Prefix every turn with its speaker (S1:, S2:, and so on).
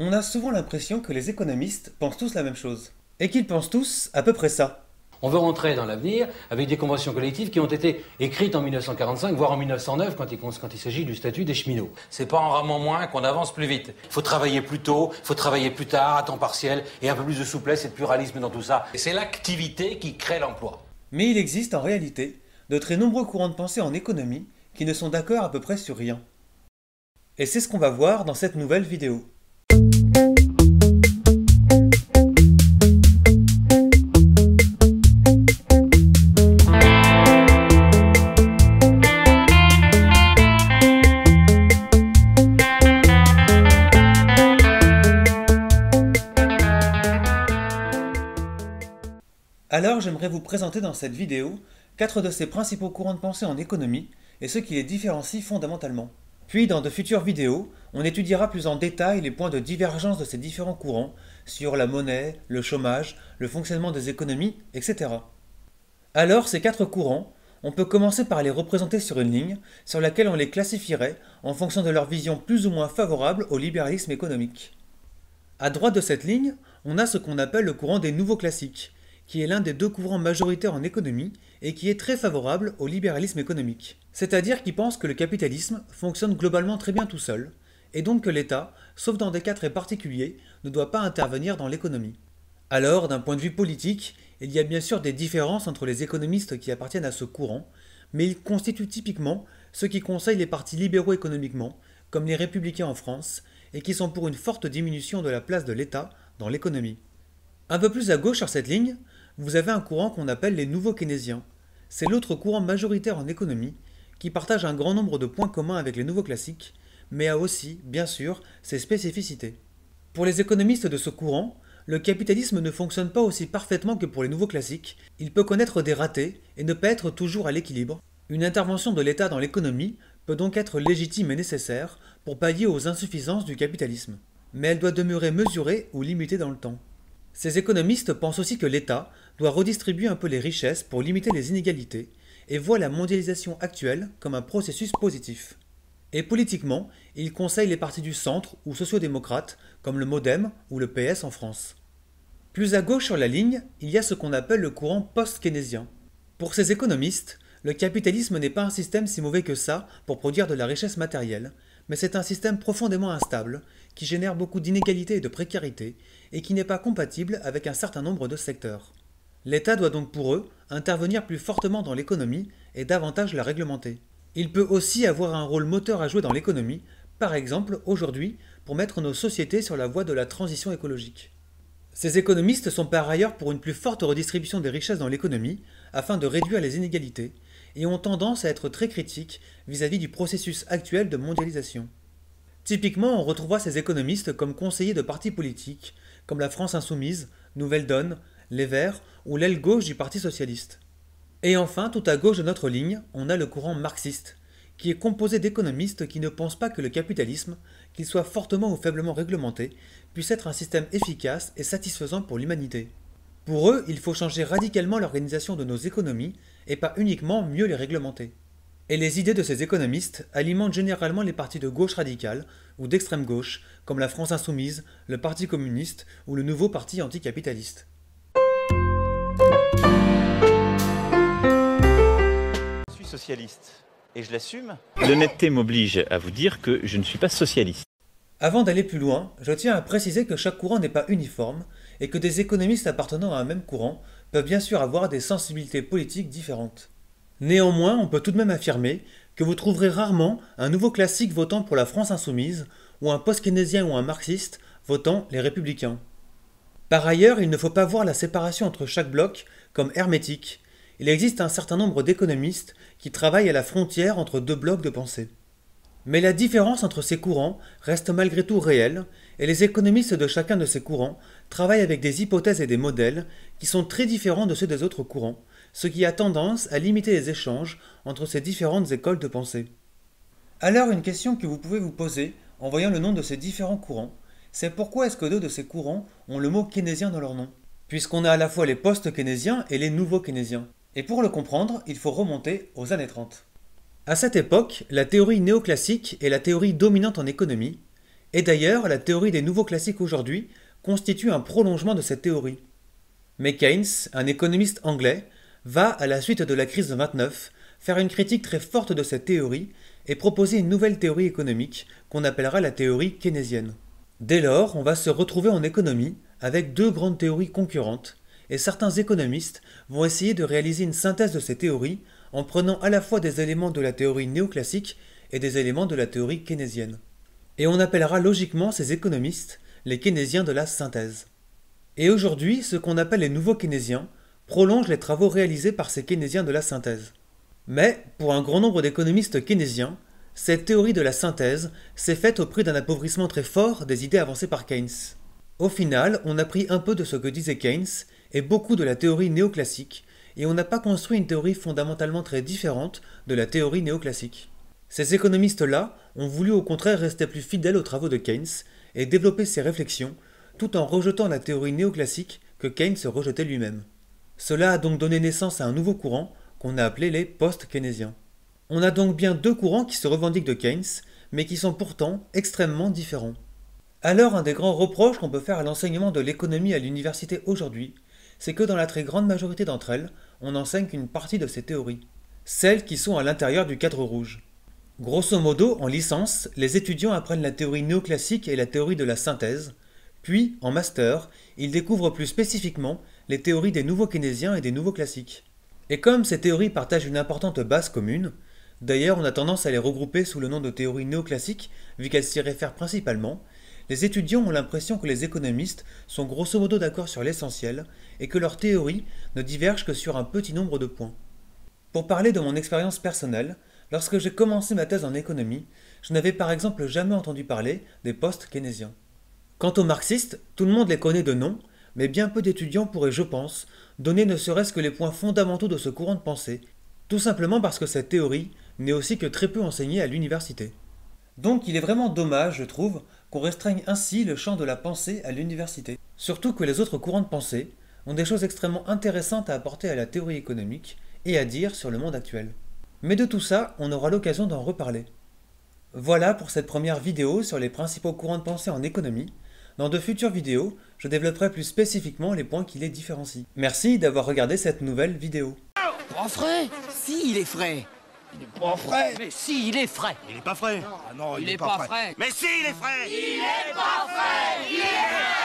S1: On a souvent l'impression que les économistes pensent tous la même chose. Et qu'ils pensent tous à peu près ça. On veut rentrer dans l'avenir avec des conventions collectives qui ont été écrites en 1945, voire en 1909, quand il, il s'agit du statut des cheminots. C'est pas en ramant moins qu'on avance plus vite. Il faut travailler plus tôt, il faut travailler plus tard, à temps partiel, et un peu plus de souplesse et de pluralisme dans tout ça. Et c'est l'activité qui crée l'emploi. Mais il existe en réalité de très nombreux courants de pensée en économie qui ne sont d'accord à peu près sur rien. Et c'est ce qu'on va voir dans cette nouvelle vidéo. Alors j'aimerais vous présenter dans cette vidéo quatre de ces principaux courants de pensée en économie et ce qui les différencie fondamentalement. Puis dans de futures vidéos, on étudiera plus en détail les points de divergence de ces différents courants sur la monnaie, le chômage, le fonctionnement des économies, etc. Alors ces quatre courants, on peut commencer par les représenter sur une ligne sur laquelle on les classifierait en fonction de leur vision plus ou moins favorable au libéralisme économique. À droite de cette ligne, on a ce qu'on appelle le courant des nouveaux classiques, qui est l'un des deux courants majoritaires en économie et qui est très favorable au libéralisme économique. C'est-à-dire qui pense que le capitalisme fonctionne globalement très bien tout seul, et donc que l'État, sauf dans des cas très particuliers, ne doit pas intervenir dans l'économie. Alors, d'un point de vue politique, il y a bien sûr des différences entre les économistes qui appartiennent à ce courant, mais ils constituent typiquement ceux qui conseillent les partis libéraux économiquement, comme les républicains en France, et qui sont pour une forte diminution de la place de l'État dans l'économie. Un peu plus à gauche sur cette ligne, vous avez un courant qu'on appelle les nouveaux keynésiens. C'est l'autre courant majoritaire en économie, qui partage un grand nombre de points communs avec les nouveaux classiques, mais a aussi, bien sûr, ses spécificités. Pour les économistes de ce courant, le capitalisme ne fonctionne pas aussi parfaitement que pour les nouveaux classiques, il peut connaître des ratés et ne pas être toujours à l'équilibre. Une intervention de l'État dans l'économie peut donc être légitime et nécessaire pour pallier aux insuffisances du capitalisme, mais elle doit demeurer mesurée ou limitée dans le temps. Ces économistes pensent aussi que l'État doit redistribuer un peu les richesses pour limiter les inégalités et voit la mondialisation actuelle comme un processus positif. Et politiquement, il conseille les partis du centre ou sociodémocrates comme le Modem ou le PS en France. Plus à gauche sur la ligne, il y a ce qu'on appelle le courant post-keynésien. Pour ces économistes, le capitalisme n'est pas un système si mauvais que ça pour produire de la richesse matérielle, mais c'est un système profondément instable, qui génère beaucoup d'inégalités et de précarité, et qui n'est pas compatible avec un certain nombre de secteurs. L'État doit donc pour eux intervenir plus fortement dans l'économie et davantage la réglementer. Il peut aussi avoir un rôle moteur à jouer dans l'économie, par exemple aujourd'hui pour mettre nos sociétés sur la voie de la transition écologique. Ces économistes sont par ailleurs pour une plus forte redistribution des richesses dans l'économie afin de réduire les inégalités et ont tendance à être très critiques vis-à-vis du processus actuel de mondialisation. Typiquement, on retrouvera ces économistes comme conseillers de partis politiques, comme la France Insoumise, Nouvelle Donne, les Verts ou l'aile gauche du Parti socialiste. Et enfin, tout à gauche de notre ligne, on a le courant marxiste, qui est composé d'économistes qui ne pensent pas que le capitalisme, qu'il soit fortement ou faiblement réglementé, puisse être un système efficace et satisfaisant pour l'humanité. Pour eux, il faut changer radicalement l'organisation de nos économies et pas uniquement mieux les réglementer. Et les idées de ces économistes alimentent généralement les partis de gauche radicale ou d'extrême gauche, comme la France insoumise, le Parti communiste ou le nouveau parti anticapitaliste. socialiste. Et je l'assume. L'honnêteté m'oblige à vous dire que je ne suis pas socialiste. Avant d'aller plus loin, je tiens à préciser que chaque courant n'est pas uniforme et que des économistes appartenant à un même courant peuvent bien sûr avoir des sensibilités politiques différentes. Néanmoins, on peut tout de même affirmer que vous trouverez rarement un nouveau classique votant pour la France insoumise ou un post-keynésien ou un marxiste votant les républicains. Par ailleurs, il ne faut pas voir la séparation entre chaque bloc comme hermétique, il existe un certain nombre d'économistes qui travaillent à la frontière entre deux blocs de pensée. Mais la différence entre ces courants reste malgré tout réelle, et les économistes de chacun de ces courants travaillent avec des hypothèses et des modèles qui sont très différents de ceux des autres courants, ce qui a tendance à limiter les échanges entre ces différentes écoles de pensée. Alors une question que vous pouvez vous poser en voyant le nom de ces différents courants, c'est pourquoi est-ce que deux de ces courants ont le mot keynésien dans leur nom Puisqu'on a à la fois les post-keynésiens et les nouveaux keynésiens. Et pour le comprendre, il faut remonter aux années 30. À cette époque, la théorie néoclassique est la théorie dominante en économie, et d'ailleurs, la théorie des nouveaux classiques aujourd'hui constitue un prolongement de cette théorie. Mais Keynes, un économiste anglais, va, à la suite de la crise de 29, faire une critique très forte de cette théorie et proposer une nouvelle théorie économique qu'on appellera la théorie keynésienne. Dès lors, on va se retrouver en économie avec deux grandes théories concurrentes, et certains économistes vont essayer de réaliser une synthèse de ces théories en prenant à la fois des éléments de la théorie néoclassique et des éléments de la théorie keynésienne. Et on appellera logiquement ces économistes les keynésiens de la synthèse. Et aujourd'hui, ce qu'on appelle les nouveaux keynésiens prolonge les travaux réalisés par ces keynésiens de la synthèse. Mais, pour un grand nombre d'économistes keynésiens, cette théorie de la synthèse s'est faite au prix d'un appauvrissement très fort des idées avancées par Keynes. Au final, on a pris un peu de ce que disait Keynes et beaucoup de la théorie néoclassique, et on n'a pas construit une théorie fondamentalement très différente de la théorie néoclassique. Ces économistes-là ont voulu au contraire rester plus fidèles aux travaux de Keynes et développer ses réflexions, tout en rejetant la théorie néoclassique que Keynes rejetait lui-même. Cela a donc donné naissance à un nouveau courant qu'on a appelé les post-keynésiens. On a donc bien deux courants qui se revendiquent de Keynes, mais qui sont pourtant extrêmement différents. Alors un des grands reproches qu'on peut faire à l'enseignement de l'économie à l'université aujourd'hui, c'est que dans la très grande majorité d'entre elles, on n'enseigne qu'une partie de ces théories, celles qui sont à l'intérieur du cadre rouge. Grosso modo, en licence, les étudiants apprennent la théorie néoclassique et la théorie de la synthèse, puis, en master, ils découvrent plus spécifiquement les théories des nouveaux keynésiens et des nouveaux classiques. Et comme ces théories partagent une importante base commune, d'ailleurs on a tendance à les regrouper sous le nom de théories néoclassiques, vu qu'elles s'y réfèrent principalement, les étudiants ont l'impression que les économistes sont grosso modo d'accord sur l'essentiel et que leurs théories ne divergent que sur un petit nombre de points. Pour parler de mon expérience personnelle, lorsque j'ai commencé ma thèse en économie, je n'avais par exemple jamais entendu parler des postes keynésiens. Quant aux marxistes, tout le monde les connaît de nom, mais bien peu d'étudiants pourraient, je pense, donner ne serait-ce que les points fondamentaux de ce courant de pensée, tout simplement parce que cette théorie n'est aussi que très peu enseignée à l'université. Donc il est vraiment dommage, je trouve, qu'on restreigne ainsi le champ de la pensée à l'université. Surtout que les autres courants de pensée ont des choses extrêmement intéressantes à apporter à la théorie économique et à dire sur le monde actuel. Mais de tout ça, on aura l'occasion d'en reparler. Voilà pour cette première vidéo sur les principaux courants de pensée en économie. Dans de futures vidéos, je développerai plus spécifiquement les points qui les différencient. Merci d'avoir regardé cette nouvelle vidéo. En frais Si, il est frais il n'est pas frais. Mais si, il est frais. Il est pas frais. Ah non, il, est pas, frais. Mais si, il est frais. Il est pas frais. Ah il est